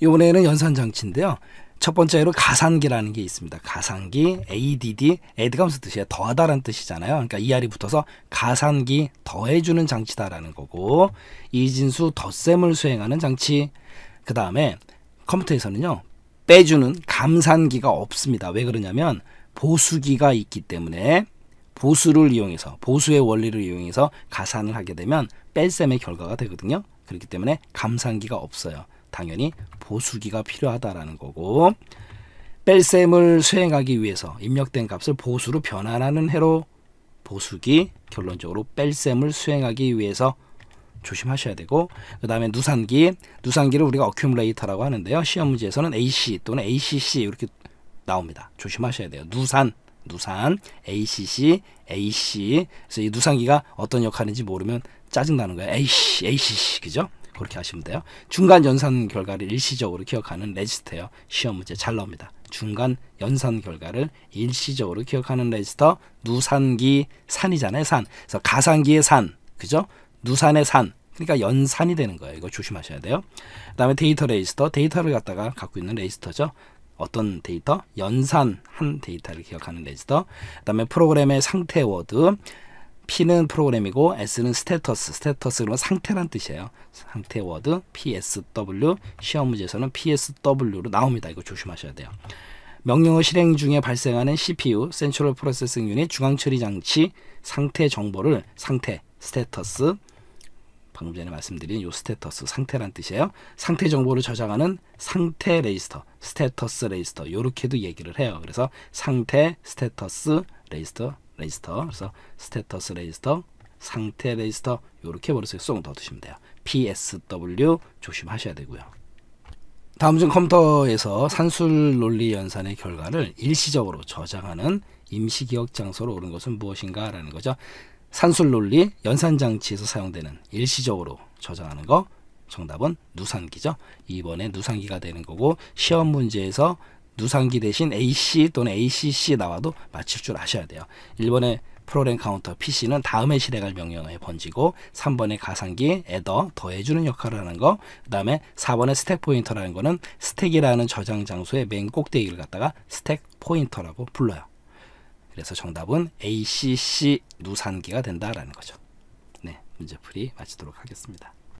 이번에는 연산 장치인데요. 첫 번째로 가산기라는 게 있습니다. 가산기, ADD, 에드감스 뜻이에요. 더하다라는 뜻이잖아요. 그러니까 ER이 붙어서 가산기 더해주는 장치다라는 거고 이진수 덧셈을 수행하는 장치. 그 다음에 컴퓨터에서는요. 빼주는 감산기가 없습니다. 왜 그러냐면 보수기가 있기 때문에 보수를 이용해서 보수의 원리를 이용해서 가산을 하게 되면 뺄셈의 결과가 되거든요. 그렇기 때문에 감산기가 없어요. 당연히 보수기가 필요하다라는 거고 뺄셈을 수행하기 위해서 입력된 값을 보수로 변환하는 해로 보수기 결론적으로 뺄셈을 수행하기 위해서 조심하셔야 되고 그 다음에 누산기 누산기를 우리가 어큐뮬레이터라고 하는데요 시험 문제에서는 AC 또는 ACC 이렇게 나옵니다 조심하셔야 돼요 누산 누산 ACC AC 그래서 이 누산기가 어떤 역할인지 모르면 짜증나는 거예요 AC ACC 그죠 그렇게 하시면 돼요. 중간 연산 결과를 일시적으로 기억하는 레지스터요 시험 문제 잘 나옵니다. 중간 연산 결과를 일시적으로 기억하는 레지스터 누산기 산이잖아요. 산. 그래서 가산기의 산. 그죠? 누산의 산. 그러니까 연산이 되는 거예요. 이거 조심하셔야 돼요. 그 다음에 데이터 레지스터. 데이터를 갖다가 갖고 있는 레지스터죠. 어떤 데이터? 연산한 데이터를 기억하는 레지스터. 그 다음에 프로그램의 상태 워드. P는 프로그램이고 S는 스테터스, 스테터스 그 상태란 뜻이에요. 상태 워드 PSW 시험 문제에서는 PSW로 나옵니다. 이거 조심하셔야 돼요. 명령어 실행 중에 발생하는 CPU, 센트럴 프로세싱 유닛, 중앙 처리 장치 상태 정보를 상태, 스테터스 방금 전에 말씀드린 요 스테터스 상태란 뜻이에요. 상태 정보를 저장하는 상태 레지스터, 스테터스 레지스터 요렇게도 얘기를 해요. 그래서 상태, 스테터스 레지스터 레지스터 그래서 스테터스 레지스터 상태 레지스터 이렇게 버릇을 쏙 넣어두시면 돼요. PSW 조심하셔야 되고요. 다음 중 컴퓨터에서 산술 논리 연산의 결과를 일시적으로 저장하는 임시 기억 장소로 오른 것은 무엇인가 라는 거죠. 산술 논리 연산 장치에서 사용되는 일시적으로 저장하는 거 정답은 누산기죠. 2번에 누산기가 되는 거고 시험 문제에서 누상기 대신 AC 또는 ACC 나와도 맞출 줄 아셔야 돼요. 1번에 프로랜 카운터 PC는 다음에 실행할 명령어에 번지고 3번의 가상기 애더 더해주는 역할을 하는 거그 다음에 4번의 스택 포인터라는 거는 스택이라는 저장 장소의 맨 꼭대기를 갖다가 스택 포인터라고 불러요. 그래서 정답은 ACC 누산기가 된다라는 거죠. 네, 문제풀이 마치도록 하겠습니다.